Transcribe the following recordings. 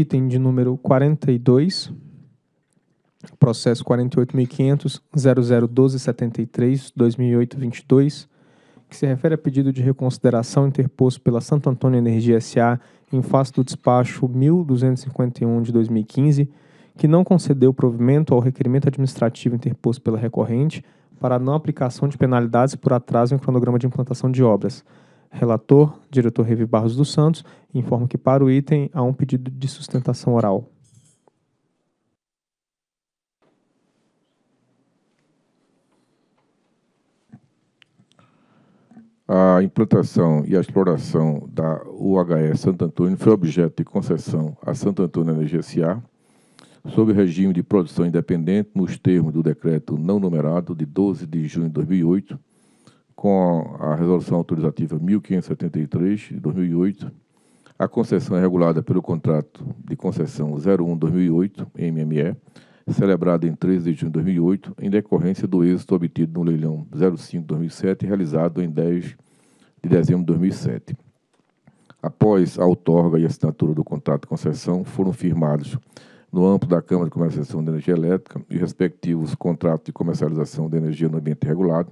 item de número 42, processo 48.500.001273-2008-22, que se refere a pedido de reconsideração interposto pela Santo Antônio Energia S.A. em face do despacho 1251 de 2015, que não concedeu provimento ao requerimento administrativo interposto pela recorrente para a não aplicação de penalidades por atraso em cronograma de implantação de obras, Relator, diretor Revi Barros dos Santos, informa que para o item há um pedido de sustentação oral. A implantação e a exploração da UHE Santo Antônio foi objeto de concessão à Santo Antônio Energia S.A., sob regime de produção independente, nos termos do decreto não numerado de 12 de junho de 2008, com a Resolução Autorizativa 1573 de 2008, a concessão é regulada pelo contrato de concessão 01-2008, MME, celebrado em 13 de junho de 2008, em decorrência do êxito obtido no leilão 05-2007, realizado em 10 de dezembro de 2007. Após a outorga e assinatura do contrato de concessão, foram firmados no âmbito da Câmara de Comercialização de Energia Elétrica e respectivos contratos de comercialização de energia no ambiente regulado,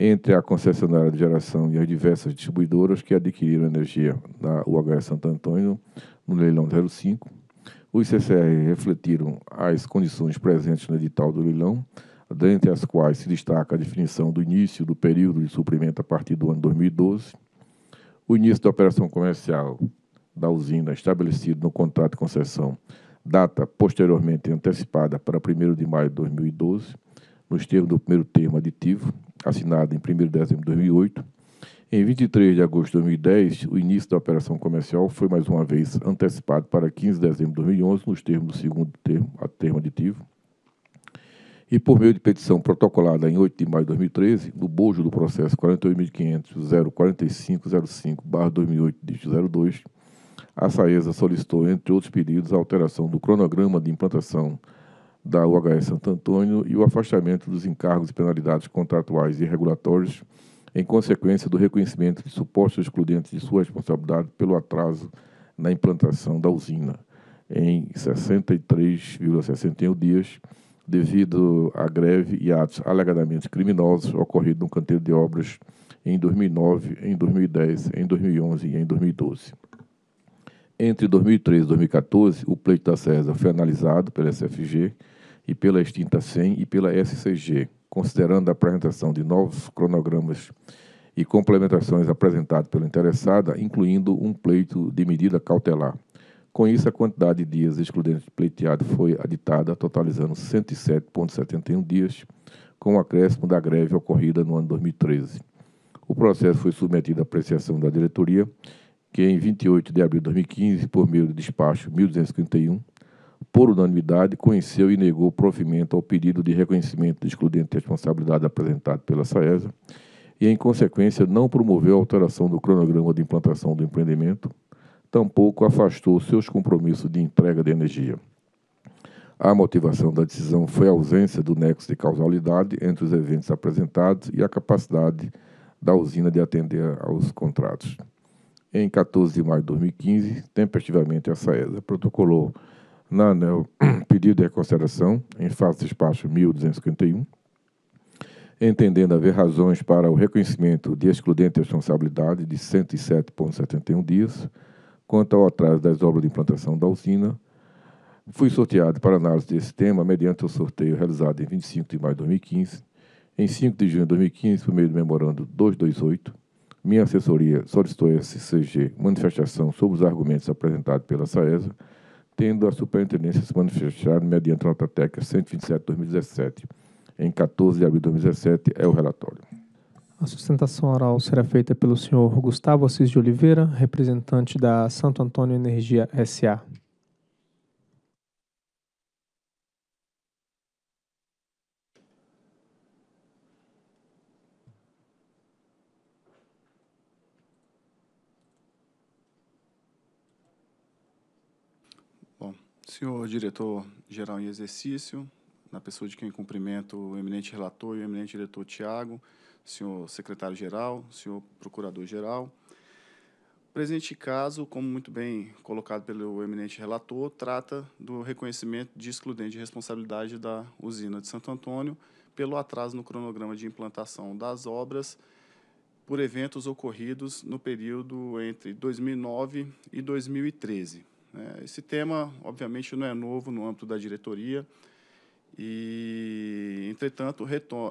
entre a concessionária de geração e as diversas distribuidoras que adquiriram energia da UHS Santo Antônio no leilão 05. Os CCR refletiram as condições presentes no edital do leilão, dentre as quais se destaca a definição do início do período de suprimento a partir do ano 2012, o início da operação comercial da usina estabelecido no contrato de concessão, data posteriormente antecipada para 1 de maio de 2012, nos termos do primeiro termo aditivo, assinada em 1 de dezembro de 2008. Em 23 de agosto de 2010, o início da operação comercial foi mais uma vez antecipado para 15 de dezembro de 2011, nos termos do segundo termo, a termo aditivo. E por meio de petição protocolada em 8 de maio de 2013, no bojo do processo 48.500.04505-2008-02, a SAESA solicitou, entre outros pedidos, a alteração do cronograma de implantação da UHS Santo Antônio e o afastamento dos encargos e penalidades contratuais e regulatórios em consequência do reconhecimento de supostos excludentes de sua responsabilidade pelo atraso na implantação da usina em 63,61 dias, devido à greve e atos alegadamente criminosos ocorridos no canteiro de obras em 2009, em 2010, em 2011 e em 2012. Entre 2013 e 2014, o pleito da CESA foi analisado pela SFG e pela extinta SEM e pela SCG, considerando a apresentação de novos cronogramas e complementações apresentados pela interessada, incluindo um pleito de medida cautelar. Com isso, a quantidade de dias excludentes pleiteado foi aditada, totalizando 107,71 dias, com o acréscimo da greve ocorrida no ano 2013. O processo foi submetido à apreciação da diretoria, que em 28 de abril de 2015, por meio do despacho 1251, por unanimidade, conheceu e negou provimento ao pedido de reconhecimento de excludente de responsabilidade apresentado pela SAESA e, em consequência, não promoveu a alteração do cronograma de implantação do empreendimento, tampouco afastou seus compromissos de entrega de energia. A motivação da decisão foi a ausência do nexo de causalidade entre os eventos apresentados e a capacidade da usina de atender aos contratos. Em 14 de maio de 2015, tempestivamente, a SAESA protocolou na ANEL pedido de reconsideração em fase de espaço 1251, entendendo haver razões para o reconhecimento de excludente responsabilidade de 107,71 dias quanto ao atraso das obras de implantação da usina. Fui sorteado para análise desse tema mediante o sorteio realizado em 25 de maio de 2015. Em 5 de junho de 2015, por meio do memorando 228, minha assessoria solicitou a SCG manifestação sobre os argumentos apresentados pela SAESA, tendo a superintendência se manifestado mediante nota técnica 127-2017. Em 14 de abril de 2017 é o relatório. A sustentação oral será feita pelo senhor Gustavo Assis de Oliveira, representante da Santo Antônio Energia SA. Senhor diretor-geral em exercício, na pessoa de quem cumprimento o eminente relator e o eminente diretor Tiago, senhor secretário-geral, senhor procurador-geral. O presente caso, como muito bem colocado pelo eminente relator, trata do reconhecimento de excludente de responsabilidade da usina de Santo Antônio pelo atraso no cronograma de implantação das obras por eventos ocorridos no período entre 2009 e 2013. É, esse tema, obviamente, não é novo no âmbito da diretoria, e, entretanto,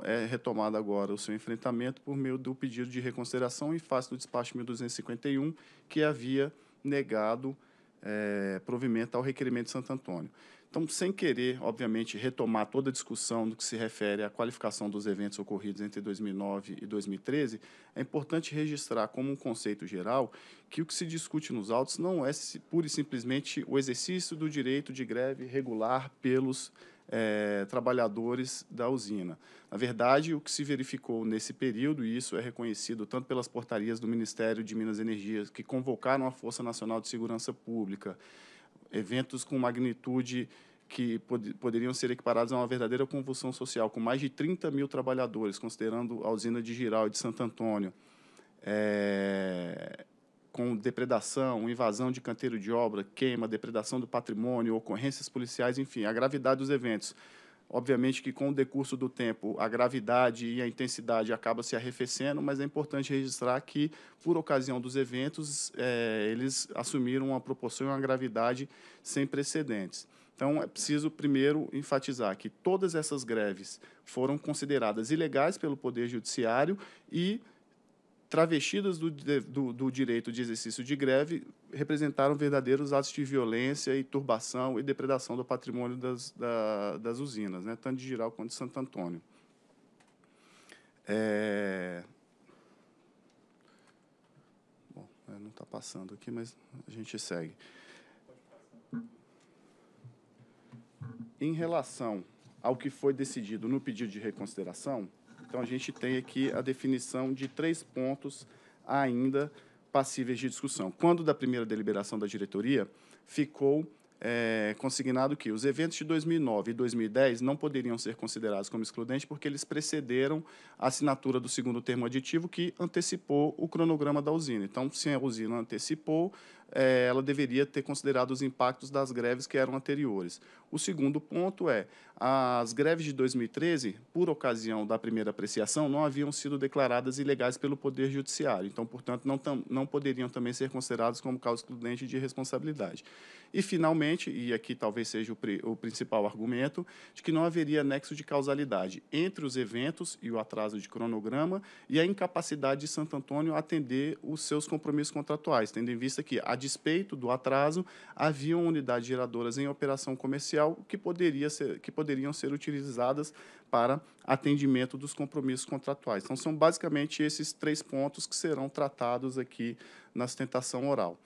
é retomado agora o seu enfrentamento por meio do pedido de reconsideração em face do despacho 1251, que havia negado é, provimento ao requerimento de Santo Antônio. Então, sem querer, obviamente, retomar toda a discussão do que se refere à qualificação dos eventos ocorridos entre 2009 e 2013, é importante registrar como um conceito geral que o que se discute nos autos não é pura e simplesmente o exercício do direito de greve regular pelos é, trabalhadores da usina. Na verdade, o que se verificou nesse período, e isso é reconhecido tanto pelas portarias do Ministério de Minas e Energia, que convocaram a Força Nacional de Segurança Pública, eventos com magnitude que pod poderiam ser equiparados a uma verdadeira convulsão social, com mais de 30 mil trabalhadores, considerando a usina de Giral e de Santo Antônio, é, com depredação, invasão de canteiro de obra, queima, depredação do patrimônio, ocorrências policiais, enfim, a gravidade dos eventos Obviamente que com o decurso do tempo a gravidade e a intensidade acaba se arrefecendo, mas é importante registrar que por ocasião dos eventos é, eles assumiram uma proporção e uma gravidade sem precedentes. Então é preciso primeiro enfatizar que todas essas greves foram consideradas ilegais pelo Poder Judiciário e travestidas do, do, do, direito de exercício de greve, representaram verdadeiros atos de violência e turbação e depredação do patrimônio das, da, das usinas, né, tanto de Giral quanto de Santo Antônio. É... Bom, é, não está passando aqui, mas a gente segue. Em relação ao que foi decidido no pedido de reconsideração, então, a gente tem aqui a definição de três pontos ainda passíveis de discussão. Quando da primeira deliberação da diretoria, ficou é, consignado que os eventos de 2009 e 2010 não poderiam ser considerados como excludentes porque eles precederam a assinatura do segundo termo aditivo que antecipou o cronograma da usina. Então, se a usina antecipou, é, ela deveria ter considerado os impactos das greves que eram anteriores. O segundo ponto é, as greves de 2013, por ocasião da primeira apreciação, não haviam sido declaradas ilegais pelo Poder Judiciário, então, portanto, não, não poderiam também ser consideradas como causa excludente de responsabilidade. E, finalmente, e aqui talvez seja o, pri o principal argumento, de que não haveria nexo de causalidade entre os eventos e o atraso de cronograma e a incapacidade de Santo Antônio atender os seus compromissos contratuais, tendo em vista que a despeito do atraso, haviam unidades geradoras em operação comercial que, poderia ser, que poderiam ser utilizadas para atendimento dos compromissos contratuais. Então, são basicamente esses três pontos que serão tratados aqui na sustentação oral.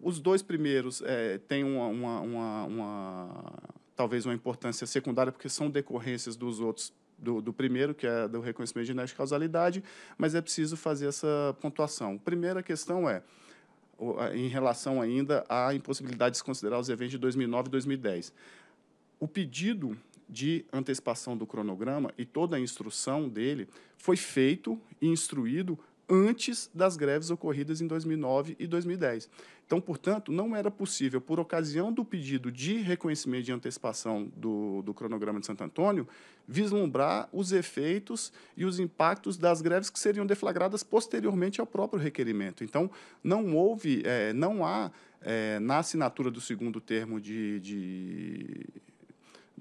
Os dois primeiros é, têm uma, uma, uma, uma, talvez uma importância secundária, porque são decorrências dos outros do, do, primeiro, que é do reconhecimento de genética causalidade, mas é preciso fazer essa pontuação. Primeira questão é, em relação ainda à impossibilidade de se considerar os eventos de 2009 e 2010. O pedido de antecipação do cronograma e toda a instrução dele foi feito e instruído antes das greves ocorridas em 2009 e 2010. Então, portanto, não era possível, por ocasião do pedido de reconhecimento de antecipação do, do, cronograma de Santo Antônio, vislumbrar os efeitos e os impactos das greves que seriam deflagradas posteriormente ao próprio requerimento. Então, não houve, é, não há é, na assinatura do segundo termo de, de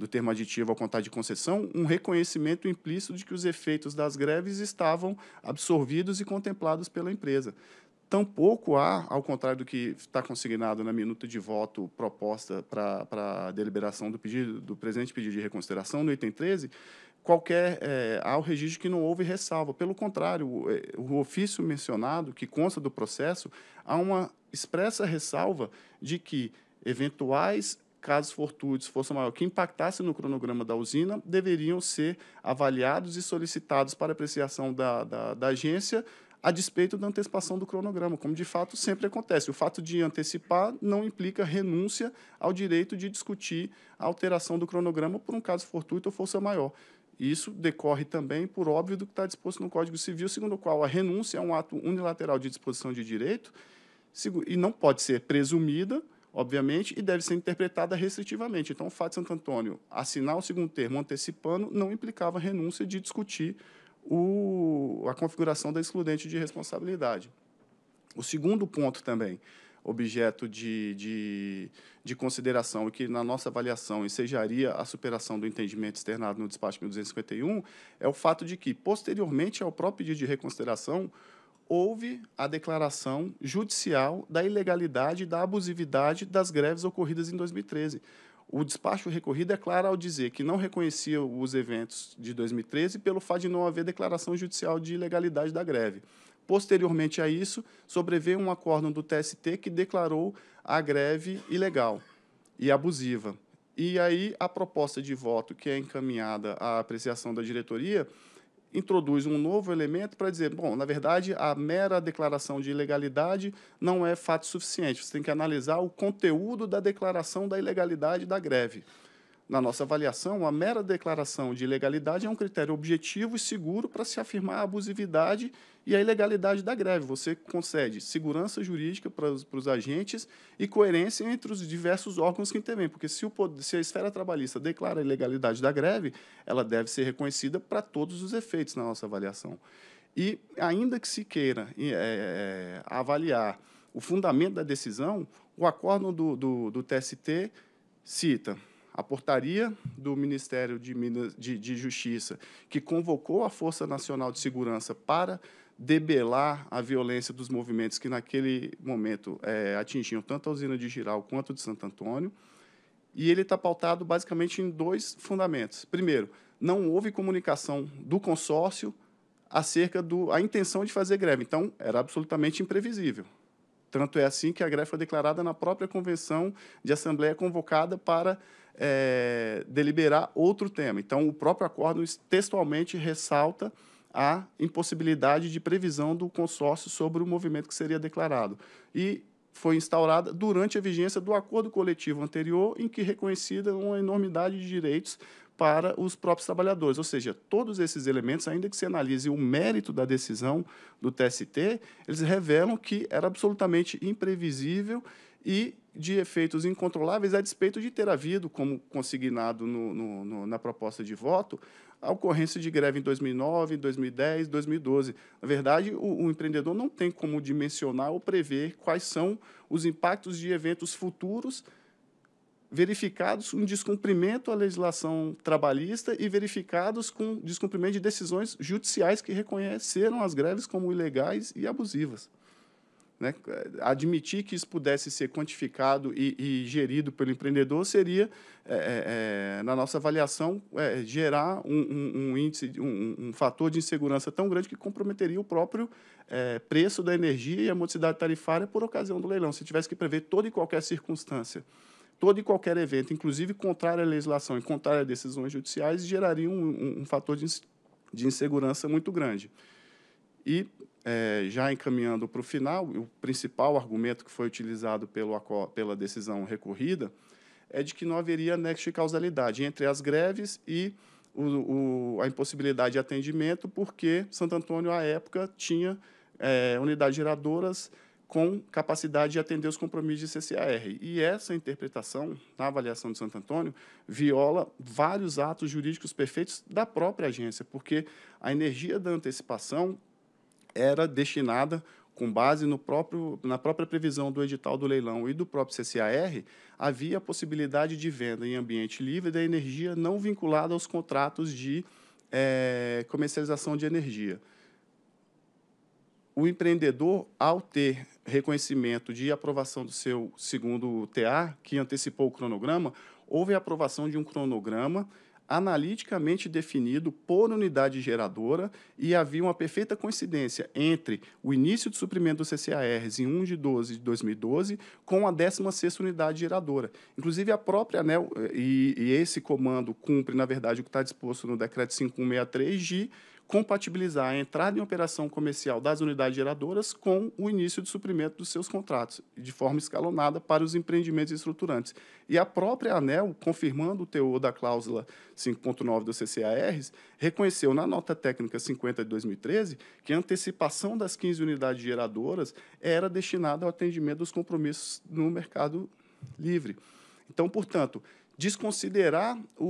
do termo aditivo ao contrato de concessão, um reconhecimento implícito de que os efeitos das greves estavam absorvidos e contemplados pela empresa. Tampouco há, ao contrário do que está consignado na minuta de voto proposta para a deliberação do, pedido, do presente pedido de reconsideração, no item 13, qualquer é, eh, ao registro que não houve ressalva. Pelo contrário, o, eh, o, ofício mencionado, que consta do processo, há uma expressa ressalva de que eventuais casos fortuitos, força maior, que impactasse no cronograma da usina, deveriam ser avaliados e solicitados para apreciação da, da, da agência a despeito da antecipação do cronograma, como de fato sempre acontece. O fato de antecipar não implica renúncia ao direito de discutir a alteração do cronograma por um caso fortuito ou força maior. Isso decorre também, por óbvio, do que está disposto no Código Civil, segundo o qual a renúncia é um ato unilateral de disposição de direito e não pode ser presumida obviamente, e deve ser interpretada restritivamente. Então, o fato de Santo Antônio assinar o segundo termo antecipando não implicava renúncia de discutir o, a configuração da excludente de responsabilidade. O segundo ponto também, objeto de, de, de consideração e que, na nossa avaliação, ensejaria a superação do entendimento externado no despacho 1251, é o fato de que, posteriormente ao próprio pedido de reconsideração, houve a declaração judicial da ilegalidade e da abusividade das greves ocorridas em 2013. O despacho recorrido é claro ao dizer que não reconhecia os eventos de 2013 pelo fato de não haver declaração judicial de ilegalidade da greve. Posteriormente a isso, sobreveio um acórdão do TST que declarou a greve ilegal e abusiva. E aí a proposta de voto que é encaminhada à apreciação da diretoria introduz um novo elemento para dizer, bom, na verdade, a mera declaração de ilegalidade não é fato suficiente. Você tem que analisar o conteúdo da declaração da ilegalidade da greve. Na nossa avaliação, a mera declaração de ilegalidade é um critério objetivo e seguro para se afirmar a abusividade e a ilegalidade da greve. Você concede segurança jurídica para os, para os agentes e coerência entre os diversos órgãos que intervêm, porque se, o, se a esfera trabalhista declara a ilegalidade da greve, ela deve ser reconhecida para todos os efeitos na nossa avaliação. E, ainda que se queira é, é, avaliar o fundamento da decisão, o acórdão do, do, do TST cita a portaria do Ministério de, Minas, de, de Justiça, que convocou a Força Nacional de Segurança para debelar a violência dos movimentos que naquele momento é, atingiam tanto a usina de Giral quanto de Santo Antônio. E ele está pautado basicamente em dois fundamentos. Primeiro, não houve comunicação do consórcio acerca da intenção de fazer greve. Então, era absolutamente imprevisível. Tanto é assim que a greve foi declarada na própria convenção de assembleia convocada para é, deliberar outro tema. Então, o próprio acordo textualmente ressalta a impossibilidade de previsão do consórcio sobre o movimento que seria declarado. E foi instaurada durante a vigência do acordo coletivo anterior, em que reconhecida uma enormidade de direitos para os próprios trabalhadores. Ou seja, todos esses elementos, ainda que se analise o mérito da decisão do TST, eles revelam que era absolutamente imprevisível e de efeitos incontroláveis, a despeito de ter havido, como consignado no, no, no, na proposta de voto, a ocorrência de greve em 2009, 2010, 2012. Na verdade, o, o, empreendedor não tem como dimensionar ou prever quais são os impactos de eventos futuros verificados um descumprimento à legislação trabalhista e verificados com descumprimento de decisões judiciais que reconheceram as greves como ilegais e abusivas. Né? Admitir que isso pudesse ser quantificado e, e gerido pelo empreendedor seria, é, é, é na nossa avaliação, é, gerar um, um, um índice, um, um, fator de insegurança tão grande que comprometeria o próprio é, preço da energia e a modicidade tarifária por ocasião do leilão. Se tivesse que prever toda e qualquer circunstância todo e qualquer evento, inclusive contrário à legislação e contrário a decisões judiciais, geraria um, um, um fator de, de, insegurança muito grande. E, é, já encaminhando para o final, o principal argumento que foi utilizado pelo, pela decisão recorrida é de que não haveria nexo de causalidade entre as greves e o, o, a impossibilidade de atendimento, porque Santo Antônio, à época, tinha é, unidades geradoras com capacidade de atender os compromissos de CCAR. E essa interpretação, na avaliação de Santo Antônio, viola vários atos jurídicos perfeitos da própria agência, porque a energia da antecipação era destinada com base no próprio, na própria previsão do edital do leilão e do próprio CCAR, havia a possibilidade de venda em ambiente livre da energia não vinculada aos contratos de é, comercialização de energia o empreendedor, ao ter reconhecimento de aprovação do seu segundo TA, que antecipou o cronograma, houve a aprovação de um cronograma analiticamente definido por unidade geradora e havia uma perfeita coincidência entre o início de suprimento dos CCARs em 1 de 12 de 2012 com a 16ª unidade geradora. Inclusive, a própria ANEL eh, e, e esse comando cumpre, na verdade, o que está disposto no decreto 5163-G, compatibilizar a entrada em operação comercial das unidades geradoras com o início de suprimento dos seus contratos, de forma escalonada para os empreendimentos estruturantes. E a própria ANEL, confirmando o teor da cláusula 5.9 do CCARs, reconheceu na nota técnica 50 de 2013 que a antecipação das 15 unidades geradoras era destinada ao atendimento dos compromissos no mercado livre. Então, portanto, desconsiderar o,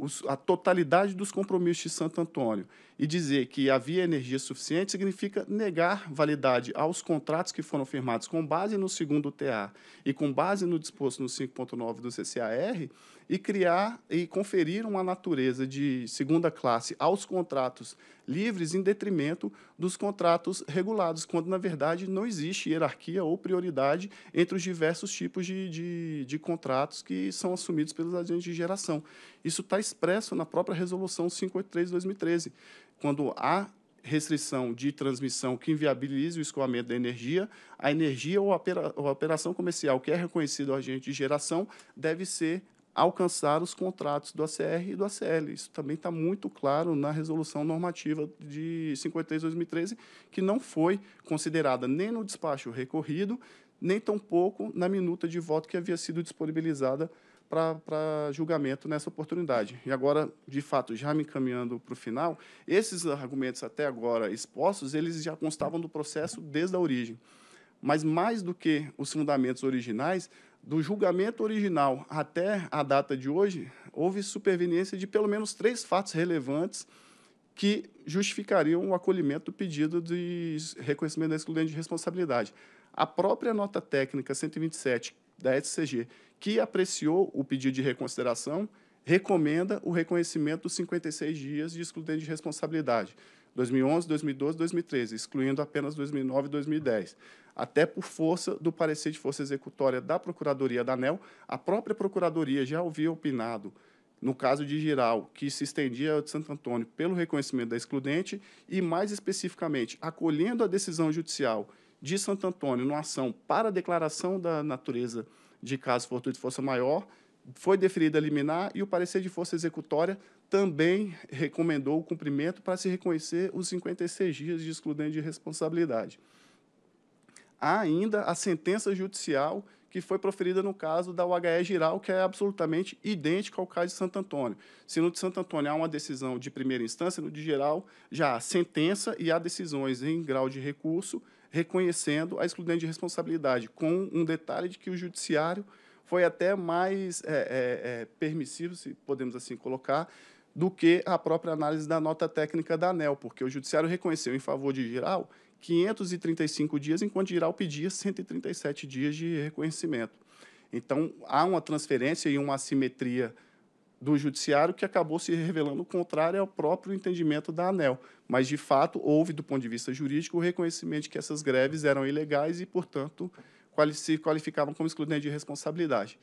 o, o, a totalidade dos compromissos de Santo Antônio e dizer que havia energia suficiente significa negar validade aos contratos que foram firmados com base no segundo TA e com base no disposto no 5.9 do CCAR, e criar e conferir uma natureza de segunda classe aos contratos livres em detrimento dos contratos regulados, quando, na verdade, não existe hierarquia ou prioridade entre os diversos tipos de, de, de contratos que são assumidos pelos agentes de geração. Isso está expresso na própria Resolução 583 de 2013, quando há restrição de transmissão que inviabilize o escoamento da energia, a energia ou a operação comercial que é reconhecida agente de geração deve ser alcançar os contratos do ACR e do ACL. Isso também está muito claro na resolução normativa de 53/2013, que não foi considerada nem no despacho recorrido, nem tampouco na minuta de voto que havia sido disponibilizada para julgamento nessa oportunidade. E agora, de fato, já me encaminhando para o final, esses argumentos até agora expostos, eles já constavam do processo desde a origem. Mas mais do que os fundamentos originais, do julgamento original até a data de hoje, houve superveniência de pelo menos três fatos relevantes que justificariam o acolhimento do pedido de reconhecimento da excludente de responsabilidade. A própria nota técnica 127 da SCG, que apreciou o pedido de reconsideração, recomenda o reconhecimento dos 56 dias de excludente de responsabilidade. 2011, 2012, 2013, excluindo apenas 2009 e 2010. Até por força do parecer de força executória da Procuradoria da ANEL, a própria Procuradoria já havia opinado no caso de Giral, que se estendia ao de Santo Antônio pelo reconhecimento da excludente e, mais especificamente, acolhendo a decisão judicial de Santo Antônio numa ação para declaração da natureza de caso fortuito de força maior, foi deferida liminar e o parecer de força executória também recomendou o cumprimento para se reconhecer os 56 dias de excludente de responsabilidade. Há ainda a sentença judicial que foi proferida no caso da UHE Giral, que é absolutamente idêntica ao caso de Santo Antônio. Se no de Santo Antônio há uma decisão de primeira instância, no de geral já há sentença e há decisões em grau de recurso reconhecendo a excludente de responsabilidade, com um detalhe de que o judiciário foi até mais é, é, é, permissivo, se podemos assim colocar, do que a própria análise da nota técnica da ANEL, porque o judiciário reconheceu em favor de Giral 535 dias, enquanto Giral pedia 137 dias de reconhecimento. Então, há uma transferência e uma assimetria do judiciário que acabou se revelando contrária ao próprio entendimento da ANEL. Mas, de fato, houve, do ponto de vista jurídico, o reconhecimento de que essas greves eram ilegais e, portanto, se qualificavam como excludente de responsabilidade.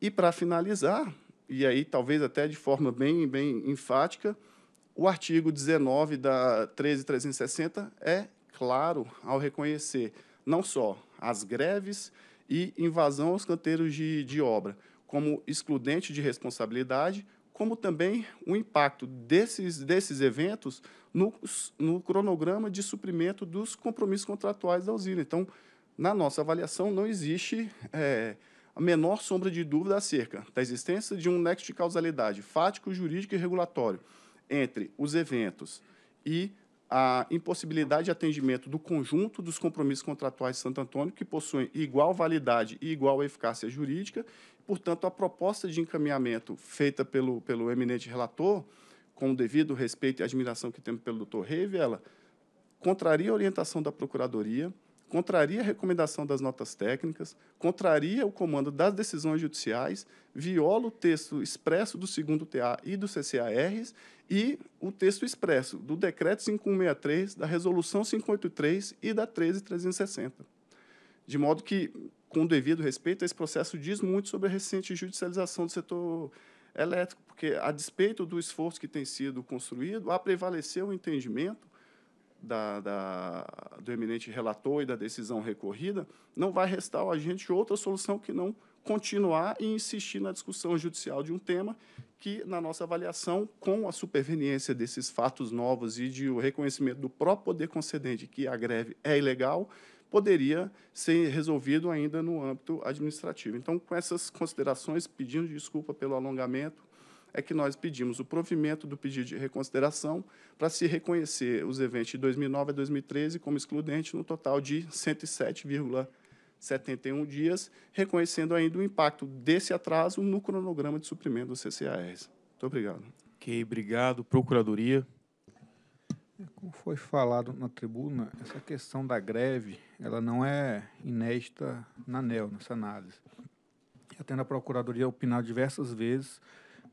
E, para finalizar, e aí talvez até de forma bem, bem enfática, o artigo 19 da 13360 é claro ao reconhecer não só as greves e invasão aos canteiros de, de obra como excludente de responsabilidade, como também o impacto desses, desses eventos no, no cronograma de suprimento dos compromissos contratuais da usina. Então, na nossa avaliação, não existe. É, a menor sombra de dúvida acerca da existência de um nexo de causalidade fático, jurídico e regulatório entre os eventos e a impossibilidade de atendimento do conjunto dos compromissos contratuais de Santo Antônio, que possuem igual validade e igual eficácia jurídica. Portanto, a proposta de encaminhamento feita pelo, pelo eminente relator, com o devido respeito e admiração que temos pelo doutor Reivela, contraria a orientação da Procuradoria, contraria a recomendação das notas técnicas, contraria o comando das decisões judiciais, viola o texto expresso do segundo TA e do CCARs e o texto expresso do decreto 5163, da resolução 583 e da 13360. De modo que, com devido respeito, esse processo diz muito sobre a recente judicialização do setor elétrico, porque a despeito do esforço que tem sido construído, há prevaleceu o entendimento da, da, do eminente relator e da decisão recorrida, não vai restar ao agente outra solução que não continuar e insistir na discussão judicial de um tema que, na nossa avaliação, com a superveniência desses fatos novos e de o reconhecimento do próprio poder concedente que a greve é ilegal, poderia ser resolvido ainda no âmbito administrativo. Então, com essas considerações, pedindo desculpa pelo alongamento, é que nós pedimos o provimento do pedido de reconsideração para se reconhecer os eventos de 2009 a 2013 como excludente no total de 107,71 dias, reconhecendo ainda o impacto desse atraso no cronograma de suprimento do CCARs. Muito obrigado. Ok, obrigado. Procuradoria. É, como foi falado na tribuna, essa questão da greve, ela não é inédita na ANEL, nessa análise. Já tendo a Procuradoria opinado diversas vezes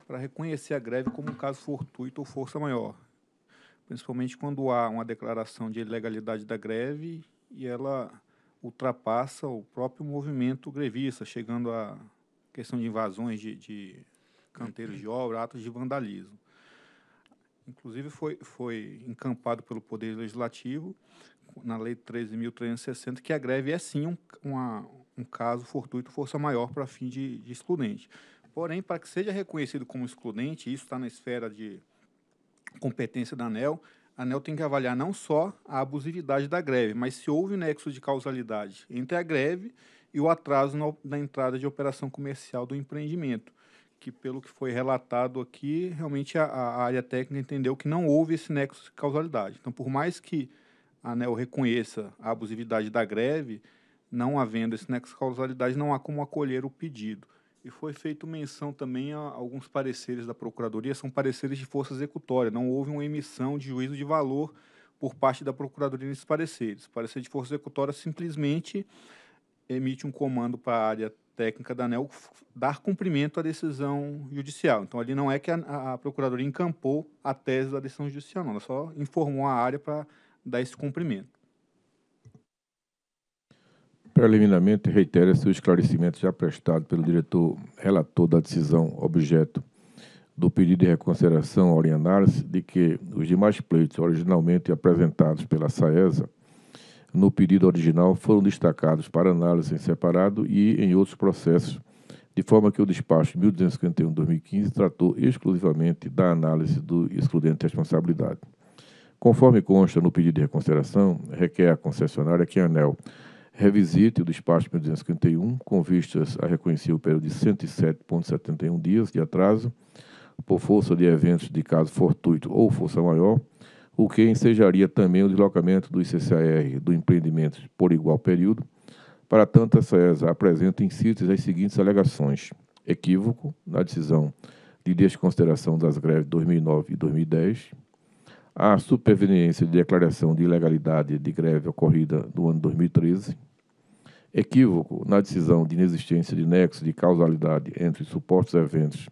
para reconhecer a greve como um caso fortuito ou força maior, principalmente quando há uma declaração de ilegalidade da greve e ela ultrapassa o próprio movimento grevista, chegando à questão de invasões de, de canteiros de obra, atos de vandalismo. Inclusive, foi, foi encampado pelo Poder Legislativo, na Lei 13.360, que a greve é sim um, uma, um caso fortuito, força maior para fim de, de excludente. Porém, para que seja reconhecido como excludente, isso está na esfera de competência da ANEL, a ANEL tem que avaliar não só a abusividade da greve, mas se houve nexo de causalidade entre a greve e o atraso na entrada de operação comercial do empreendimento, que, pelo que foi relatado aqui, realmente a, a área técnica entendeu que não houve esse nexo de causalidade. Então, por mais que a ANEL reconheça a abusividade da greve, não havendo esse nexo de causalidade, não há como acolher o pedido. E foi feito menção também a alguns pareceres da Procuradoria, são pareceres de força executória, não houve uma emissão de juízo de valor por parte da Procuradoria nesses pareceres. O parecer de força executória simplesmente emite um comando para a área técnica da ANEL dar cumprimento à decisão judicial. Então, ali não é que a, a Procuradoria encampou a tese da decisão judicial, não, ela só informou a área para dar esse cumprimento. Preliminarmente, reitera-se o esclarecimento já prestado pelo diretor relator da decisão objeto do pedido de reconsideração ao análise de que os demais pleitos originalmente apresentados pela SAESA no pedido original foram destacados para análise em separado e em outros processos, de forma que o despacho 1251-2015 tratou exclusivamente da análise do excludente de responsabilidade. Conforme consta no pedido de reconsideração, requer à concessionária que a ANEL revisite o despacho 1251 com vistas a reconhecer o período de 107,71 dias de atraso por força de eventos de caso fortuito ou força maior, o que ensejaria também o deslocamento do ICCAR do empreendimento por igual período. Para tanto, a CESA apresenta insígnias as seguintes alegações. Equívoco na decisão de desconsideração das greves de 2009 e 2010, a superveniência de declaração de ilegalidade de greve ocorrida no ano 2013, equívoco na decisão de inexistência de nexo de causalidade entre supostos eventos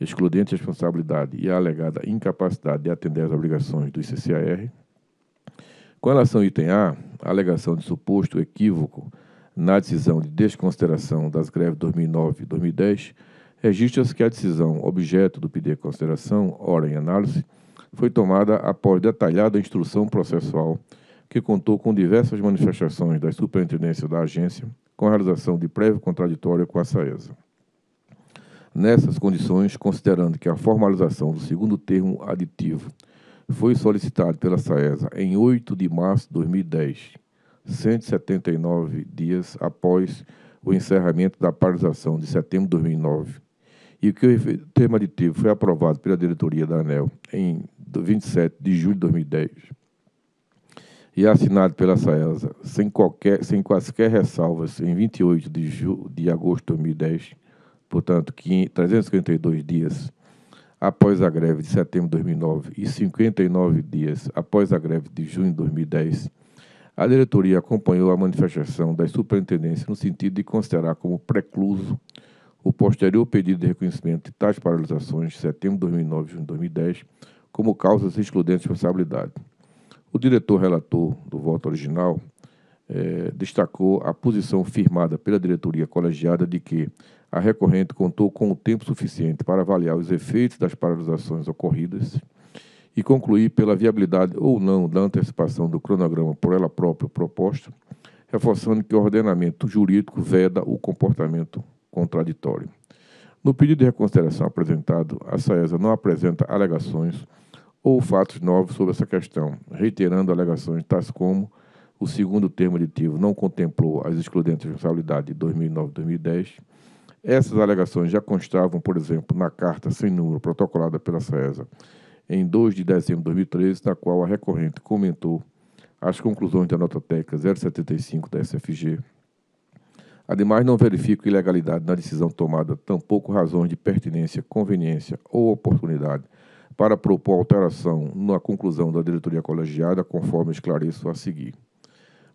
excludentes de responsabilidade e a alegada incapacidade de atender às obrigações do ICCAR. Com relação ao item A, a alegação de suposto equívoco na decisão de desconsideração das greves 2009 e 2010, registra-se que a decisão objeto do pedido de consideração, ora em análise, foi tomada após detalhada instrução processual que contou com diversas manifestações da superintendência da agência com a realização de prévio contraditório com a SAESA. Nessas condições, considerando que a formalização do segundo termo aditivo foi solicitada pela SAESA em 8 de março de 2010, 179 dias após o encerramento da paralisação de setembro de 2009, e que o termo aditivo foi aprovado pela diretoria da ANEL em 27 de julho de 2010 e assinado pela SAESA sem, qualquer, sem quaisquer ressalvas em 28 de, julho, de agosto de 2010, portanto, 352 dias após a greve de setembro de 2009 e 59 dias após a greve de junho de 2010, a diretoria acompanhou a manifestação da superintendência no sentido de considerar como precluso o posterior pedido de reconhecimento de tais paralisações de setembro de 2009 e junho de 2010 como causas excludentes de responsabilidade. O diretor relator do voto original eh, destacou a posição firmada pela diretoria colegiada de que a recorrente contou com o tempo suficiente para avaliar os efeitos das paralisações ocorridas e concluir pela viabilidade ou não da antecipação do cronograma por ela própria proposta, reforçando que o ordenamento jurídico veda o comportamento contraditório. No pedido de reconsideração apresentado, a SAESA não apresenta alegações ou fatos novos sobre essa questão, reiterando alegações tais como o segundo termo aditivo não contemplou as excludentes de responsabilidade de 2009-2010. Essas alegações já constavam, por exemplo, na carta sem número protocolada pela SESA em 2 de dezembro de 2013, na qual a recorrente comentou as conclusões da nota técnica 075 da SFG Ademais, não verifico ilegalidade na decisão tomada, tampouco razões de pertinência, conveniência ou oportunidade para propor alteração na conclusão da diretoria colegiada, conforme esclareço a seguir.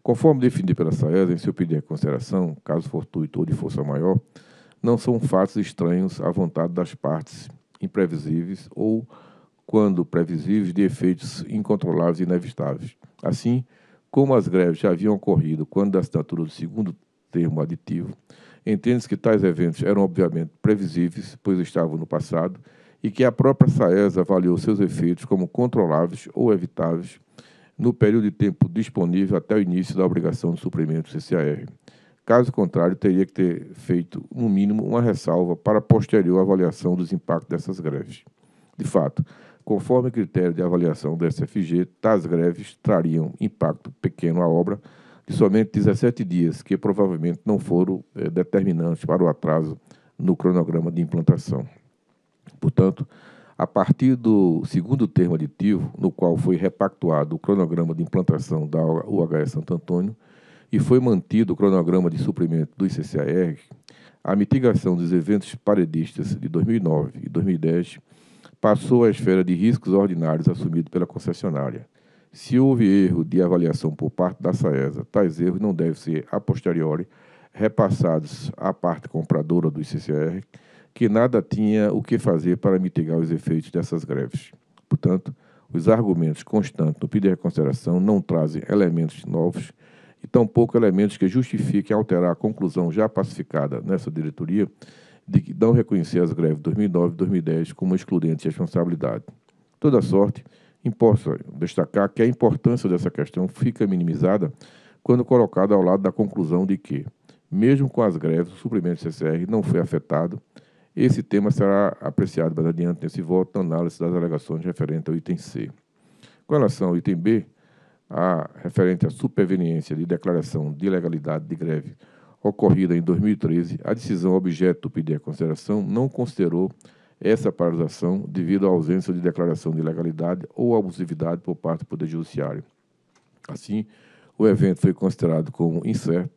Conforme definido pela SAES, em seu pedido de consideração, caso fortuito ou de força maior, não são fatos estranhos à vontade das partes, imprevisíveis ou, quando previsíveis, de efeitos incontroláveis e inevitáveis. Assim, como as greves já haviam ocorrido quando da assinatura do segundo termo aditivo, entende-se que tais eventos eram obviamente previsíveis, pois estavam no passado, e que a própria SAES avaliou seus efeitos como controláveis ou evitáveis no período de tempo disponível até o início da obrigação de suprimento do CCAR. Caso contrário, teria que ter feito, no mínimo, uma ressalva para a posterior avaliação dos impactos dessas greves. De fato, conforme o critério de avaliação da SFG, tais greves trariam impacto pequeno à obra, de somente 17 dias, que provavelmente não foram é, determinantes para o atraso no cronograma de implantação. Portanto, a partir do segundo termo aditivo, no qual foi repactuado o cronograma de implantação da UHS Santo Antônio e foi mantido o cronograma de suprimento do ICCAR, a mitigação dos eventos paredistas de 2009 e 2010 passou à esfera de riscos ordinários assumido pela concessionária. Se houve erro de avaliação por parte da SAESA, tais erros não devem ser, a posteriori, repassados à parte compradora do ICCR, que nada tinha o que fazer para mitigar os efeitos dessas greves. Portanto, os argumentos constantes no pedido de reconsideração não trazem elementos novos e tampouco elementos que justifiquem alterar a conclusão já pacificada nessa diretoria de que não reconhecer as greves de 2009 e 2010 como excludentes de responsabilidade. Toda sorte, Importa destacar que a importância dessa questão fica minimizada quando colocada ao lado da conclusão de que, mesmo com as greves, o suprimento do CCR não foi afetado. Esse tema será apreciado mais adiante nesse voto na análise das alegações referente ao item C. Com relação ao item B, a referente à superveniência de declaração de ilegalidade de greve ocorrida em 2013, a decisão objeto do pedido à consideração não considerou essa paralisação devido à ausência de declaração de legalidade ou abusividade por parte do Poder Judiciário. Assim, o evento foi considerado como incerto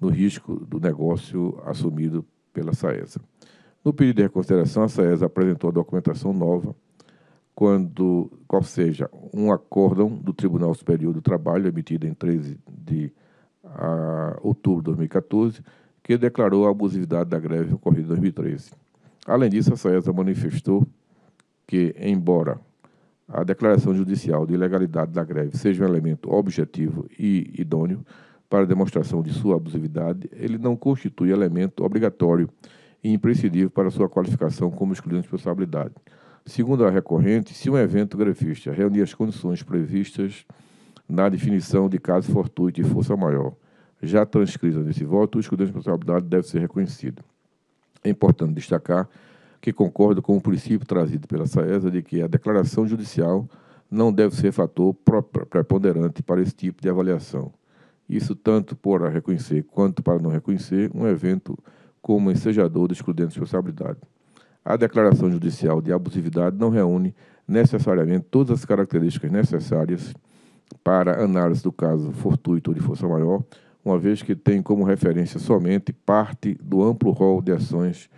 no risco do negócio assumido pela SAESA. No pedido de reconsideração, a SAESA apresentou a documentação nova, quando, qual seja, um acórdão do Tribunal Superior do Trabalho, emitido em 13 de a, ah, outubro de 2014, que declarou a abusividade da greve ocorrida em 2013. Além disso, a SAESA manifestou que, embora a declaração judicial de ilegalidade da greve seja um elemento objetivo e idôneo para demonstração de sua abusividade, ele não constitui elemento obrigatório e imprescindível para sua qualificação como excluído de responsabilidade. Segundo a recorrente, se um evento grefista reunir as condições previstas na definição de caso fortuito e força maior, já transcrita nesse voto, o excluído de responsabilidade deve ser reconhecido. É importante destacar que concordo com o princípio trazido pela SAESA de que a declaração judicial não deve ser fator preponderante para esse tipo de avaliação. Isso tanto para reconhecer quanto para não reconhecer um evento como ensejador de excludente responsabilidade. A declaração judicial de abusividade não reúne necessariamente todas as características necessárias para análise do caso fortuito ou de força maior, uma vez que tem como referência somente parte do amplo rol de ações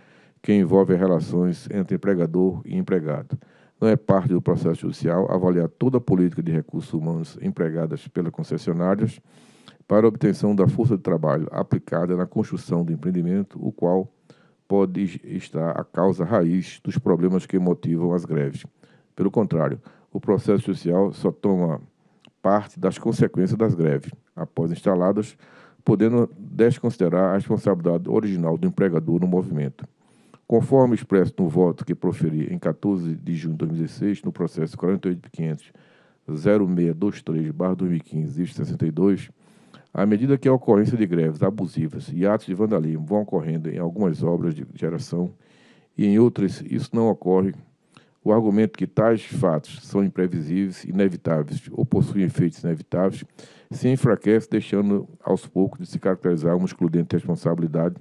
que envolve relações entre empregador e empregado. Não é parte do processo judicial avaliar toda a política de recursos humanos empregadas pelas concessionárias para obtenção da força de trabalho aplicada na construção do empreendimento, o qual pode estar a causa raiz dos problemas que motivam as greves. Pelo contrário, o processo social só toma parte das consequências das greves após instaladas, podendo desconsiderar a responsabilidade original do empregador no movimento. Conforme expresso no voto que proferi em 14 de junho de 2016, no processo 48.500.0623-2015 62, à medida que a ocorrência de greves abusivas e atos de vandalismo vão ocorrendo em algumas obras de geração e em outras isso não ocorre o argumento que tais fatos são imprevisíveis, inevitáveis ou possuem efeitos inevitáveis se enfraquece, deixando aos poucos de se caracterizar uma excludente responsabilidade.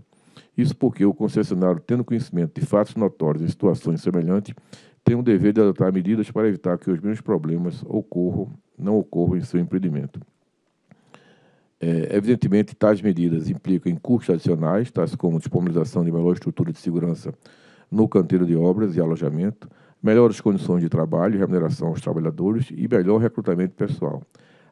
Isso porque o concessionário, tendo conhecimento de fatos notórios em situações semelhantes, tem o dever de adotar medidas para evitar que os mesmos problemas ocorram, não ocorram em seu empreendimento. É, evidentemente, tais medidas implicam em custos adicionais, tais como disponibilização de melhor estrutura de segurança no canteiro de obras e alojamento, melhores condições de trabalho e remuneração aos trabalhadores e melhor recrutamento pessoal.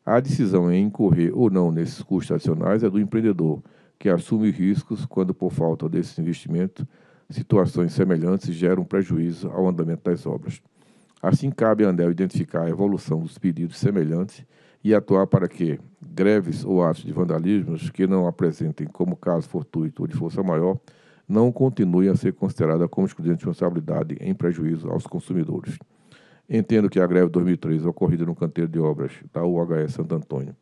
A decisão em incorrer ou não nesses custos adicionais é do empreendedor, que assume riscos quando, por falta desses investimentos, situações semelhantes geram prejuízo ao andamento das obras. Assim, cabe à Andel identificar a evolução dos pedidos semelhantes e atuar para que greves ou atos de vandalismo que não apresentem como caso fortuito ou de força maior não continue a ser considerada como excludente de responsabilidade em prejuízo aos consumidores. Entendo que a greve 2003, ocorrida no canteiro de obras da UHS Santo Antônio,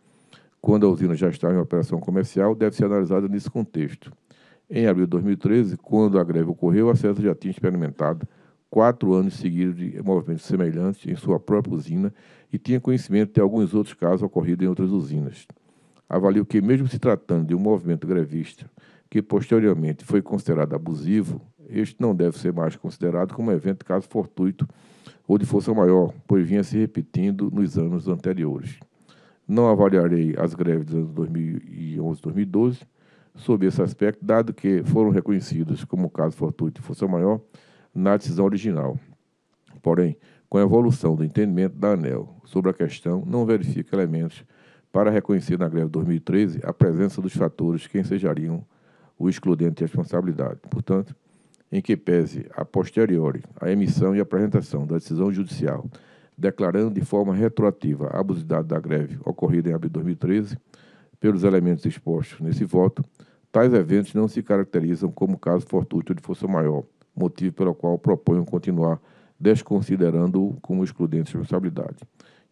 quando a usina já estava em operação comercial, deve ser analisada nesse contexto. Em abril de 2013, quando a greve ocorreu, a CESA já tinha experimentado quatro anos seguidos de movimentos semelhantes em sua própria usina e tinha conhecimento de alguns outros casos ocorridos em outras usinas. Avalio que, mesmo se tratando de um movimento grevista que posteriormente foi considerado abusivo, este não deve ser mais considerado como evento de caso fortuito ou de força maior, pois vinha se repetindo nos anos anteriores. Não avaliarei as greves dos anos 2011 e 2012 sob esse aspecto, dado que foram reconhecidos como caso fortuito e força maior na decisão original. Porém, com a evolução do entendimento da ANEL sobre a questão, não verifica elementos para reconhecer na greve de 2013 a presença dos fatores que ensejariam o excludente de responsabilidade. Portanto, em que pese a posteriori a emissão e apresentação da decisão judicial declarando de forma retroativa a abusidade da greve ocorrida em abril de 2013, pelos elementos expostos nesse voto, tais eventos não se caracterizam como caso fortuito de força maior, motivo pelo qual proponho continuar desconsiderando-o como excludente de responsabilidade.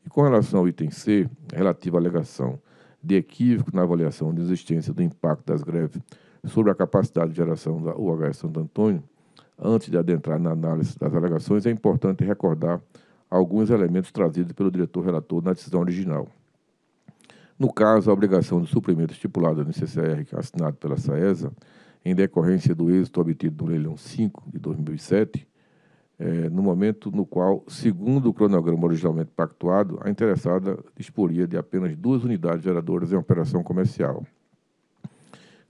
E com relação ao item C, relativo à alegação de equívoco na avaliação da existência do impacto das greves sobre a capacidade de geração da UHS Santo Antônio, antes de adentrar na análise das alegações, é importante recordar alguns elementos trazidos pelo diretor relator na decisão original. No caso, a obrigação de suprimento estipulada no CCR, assinado pela SAESA, em decorrência do êxito obtido no leilão 5 de 2007, é, no momento no qual, segundo o cronograma originalmente pactuado, a interessada disporia de apenas duas unidades geradoras em operação comercial.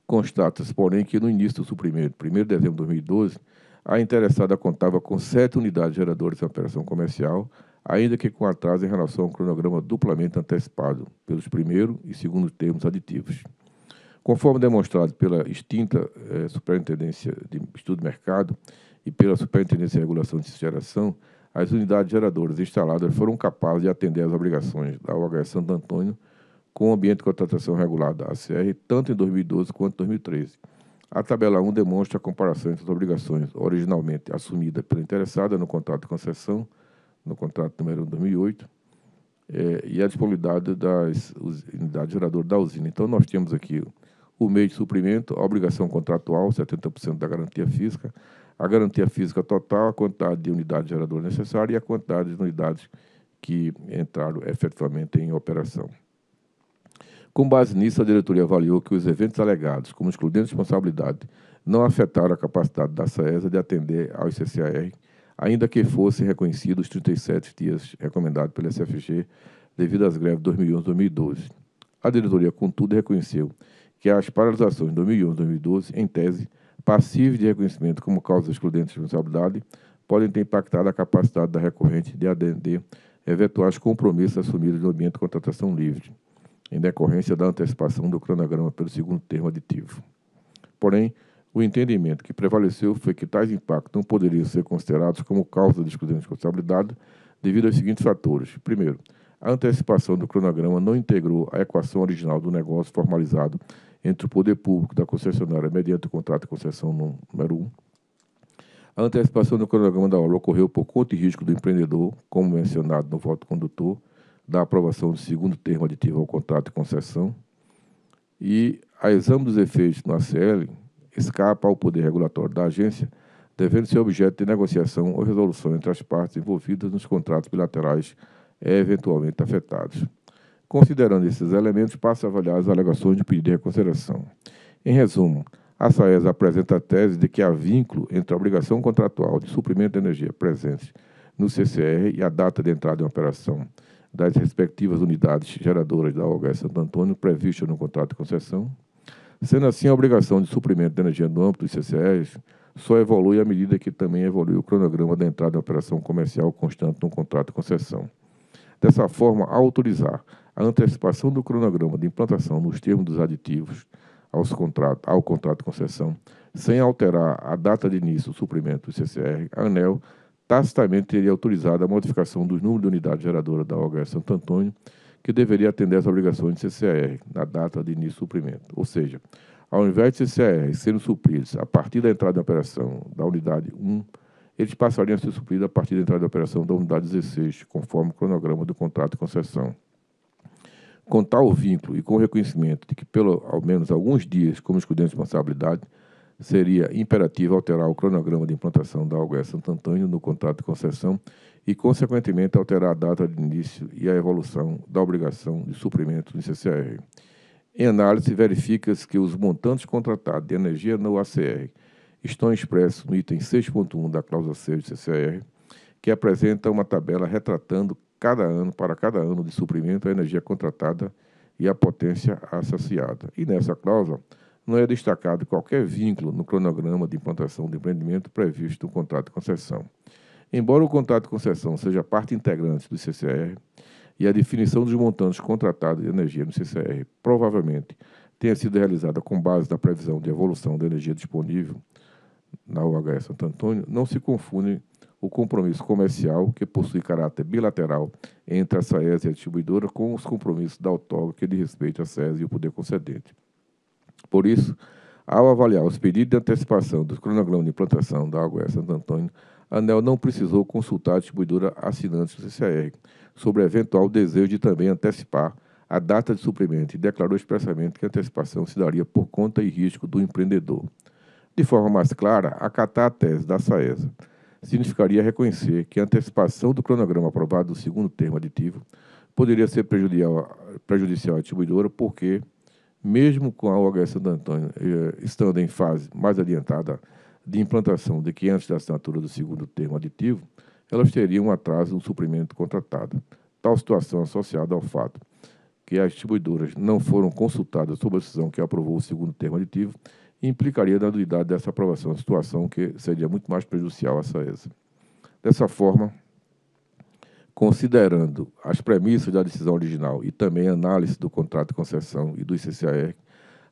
Constata-se, porém, que no início do primeiro, 1 de dezembro de 2012, a interessada contava com sete unidades geradoras em operação comercial, ainda que com atraso em relação ao cronograma duplamente antecipado pelos primeiro e segundo termos aditivos. Conforme demonstrado pela extinta eh, Superintendência de Estudo de Mercado e pela Superintendência de Regulação de Geração, as unidades geradoras instaladas foram capazes de atender às obrigações da OHS Santo Antônio com o ambiente de contratação regulada, ACR, tanto em 2012 quanto em 2013. A tabela 1 demonstra a comparação entre as obrigações originalmente assumidas pela interessada no contrato de concessão, no contrato número 1 de 2008, é, eh, e a disponibilidade das unidades geradoras da usina. Então, nós temos aqui o meio de suprimento, a obrigação contratual, 70% da garantia física, a garantia física total, a quantidade de unidades geradoras necessárias e a quantidade de unidades que entraram efetivamente em operação. Com base nisso, a diretoria avaliou que os eventos alegados como excludentes de responsabilidade não afetaram a capacidade da SAESA de atender ao ICCAR, ainda que fossem reconhecidos os 37 dias recomendados pela SFG devido às greves de 2011 e 2012. A diretoria, contudo, reconheceu que as paralisações de 2011 e 2012, em tese, passíveis de reconhecimento como causa excludente de responsabilidade, podem ter impactado a capacidade da recorrente de atender eventuais compromissos assumidos no ambiente de contratação livre em decorrência da antecipação do cronograma pelo segundo termo aditivo. Porém, o entendimento que prevaleceu foi que tais impactos não poderiam ser considerados como causa do exclusão de responsabilidade devido aos seguintes fatores. Primeiro, a antecipação do cronograma não integrou a equação original do negócio formalizado entre o poder público da concessionária mediante o contrato de concessão número 1. A antecipação do cronograma da obra ocorreu por conta e risco do empreendedor, como mencionado no voto condutor, da aprovação do segundo termo aditivo ao contrato de concessão e, a exame dos efeitos no ACL, escapa ao poder regulatório da agência, devendo ser objeto de negociação ou resolução entre as partes envolvidas nos contratos bilaterais eventualmente afetados. Considerando esses elementos, passa a avaliar as alegações de pedido de reconsideração. Em resumo, a SAES apresenta a tese de que há vínculo entre a obrigação contratual de suprimento de energia presente no CCR e a data de entrada em operação das respectivas unidades geradoras da OHS Santo Antônio prevista no contrato de concessão, sendo assim a obrigação de suprimento de energia no âmbito dos CCEs só evolui à medida que também evolui o cronograma da entrada em operação comercial constante no contrato de concessão. Dessa forma, autorizar a antecipação do cronograma de implantação nos termos dos aditivos aos contrato, ao contrato de concessão, sem alterar a data de início do suprimento do CCR, a ANEL tacitamente teria autorizado a modificação do número de unidade geradora da OGR Santo Antônio, que deveria atender às obrigações de CCR na data de início do suprimento. Ou seja, ao invés de CCR serem supridos a partir da entrada em operação da unidade 1, eles passariam a ser supridos a partir da entrada em operação da unidade 16, conforme o cronograma do contrato de concessão. Com tal vínculo e com o reconhecimento de que, pelo ao menos alguns dias, como excludente de responsabilidade, seria imperativo alterar o cronograma de implantação da UES Santo Antônio no contrato de concessão e, consequentemente, alterar a data de início e a evolução da obrigação de suprimento do ICCR. Em análise, verifica-se que os montantes contratados de energia no ACR estão expressos no item 6.1 da cláusula 6 do CCR, que apresenta uma tabela retratando cada ano, para cada ano de suprimento, a energia contratada e a potência associada. E nessa cláusula, não é destacado qualquer vínculo no cronograma de implantação do empreendimento previsto no contrato de concessão. Embora o contrato de concessão seja parte integrante do CCR e a definição dos montantes contratados de energia no CCR provavelmente tenha sido realizada com base na previsão de evolução da energia disponível na UHS Santo Antônio, não se confunde o compromisso comercial, que possui caráter bilateral entre a SAES e a distribuidora, com os compromissos da autóloga que diz respeito à SES e o poder concedente. Por isso, ao avaliar os pedidos de antecipação do cronograma de implantação da Água Santo Antônio, a ANEL não precisou consultar a distribuidora assinante do CCR sobre eventual desejo de também antecipar a data de suprimento e declarou expressamente que a antecipação se daria por conta e risco do empreendedor. De forma mais clara, acatar a tese da SAESA significaria reconhecer que a antecipação do cronograma aprovado do segundo termo aditivo poderia ser prejudicial, prejudicial à distribuidora porque mesmo com a OHS Santo Antônio eh, estando em fase mais adiantada de implantação de que antes da assinatura do segundo termo aditivo, elas teriam um atraso no suprimento contratado. Tal situação associada ao fato que as distribuidoras não foram consultadas sobre a decisão que aprovou o segundo termo aditivo implicaria na nulidade dessa aprovação, situação que seria muito mais prejudicial à SAESA. Dessa forma, considerando as premissas da decisão original e também a análise do contrato de concessão e do ICCAR,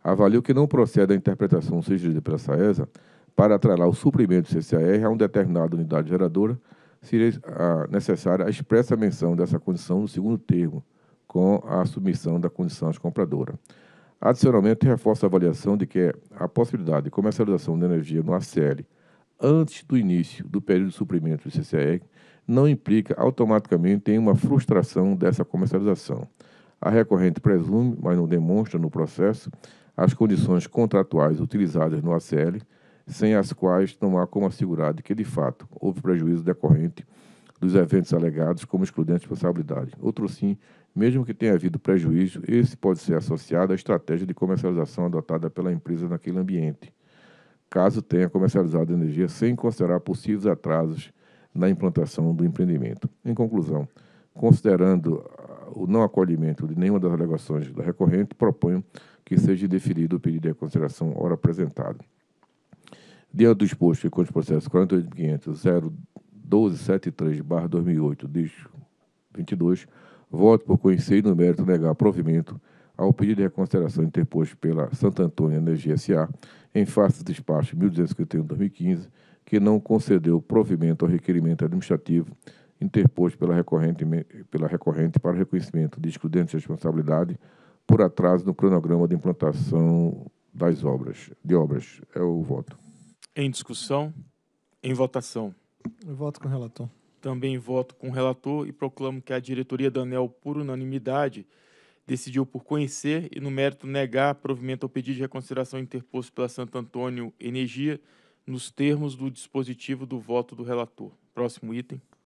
avaliou que não procede a interpretação sugerida pela SAESA para atrelar o suprimento do CCAR a uma determinada unidade geradora, seria ah, necessária a expressa menção dessa condição no segundo termo, com a submissão da condição de compradora. Adicionalmente, reforça a avaliação de que a possibilidade de comercialização de energia no ACL antes do início do período de suprimento do CCR não implica automaticamente em uma frustração dessa comercialização. A recorrente presume, mas não demonstra no processo, as condições contratuais utilizadas no ACL, sem as quais não há como assegurar de que, de fato, houve prejuízo decorrente dos eventos alegados como excludente de responsabilidade. Outro sim, mesmo que tenha havido prejuízo, esse pode ser associado à estratégia de comercialização adotada pela empresa naquele ambiente, caso tenha comercializado energia sem considerar possíveis atrasos na implantação do empreendimento. Em conclusão, considerando ah, o não acolhimento de nenhuma das alegações da recorrente, proponho que seja deferido o pedido de reconsideração ora apresentado. Diante do exposto, e com o processo 48.500.01273-2008, 22, voto por conhecer e no mérito negar provimento ao pedido de reconsideração interposto pela Santa Antônia Energia S.A. em face do despacho 1251-2015, que não concedeu provimento ao requerimento administrativo interposto pela recorrente, pela recorrente para reconhecimento de excludente de responsabilidade por atraso no cronograma de implantação das obras, de obras. É o voto. Em discussão, em votação. Eu voto com o relator. Também voto com o relator e proclamo que a diretoria da ANEL, por unanimidade, decidiu por conhecer e, no mérito, negar provimento ao pedido de reconsideração interposto pela Santo Antônio Energia nos termos do dispositivo do voto do relator. Próximo item.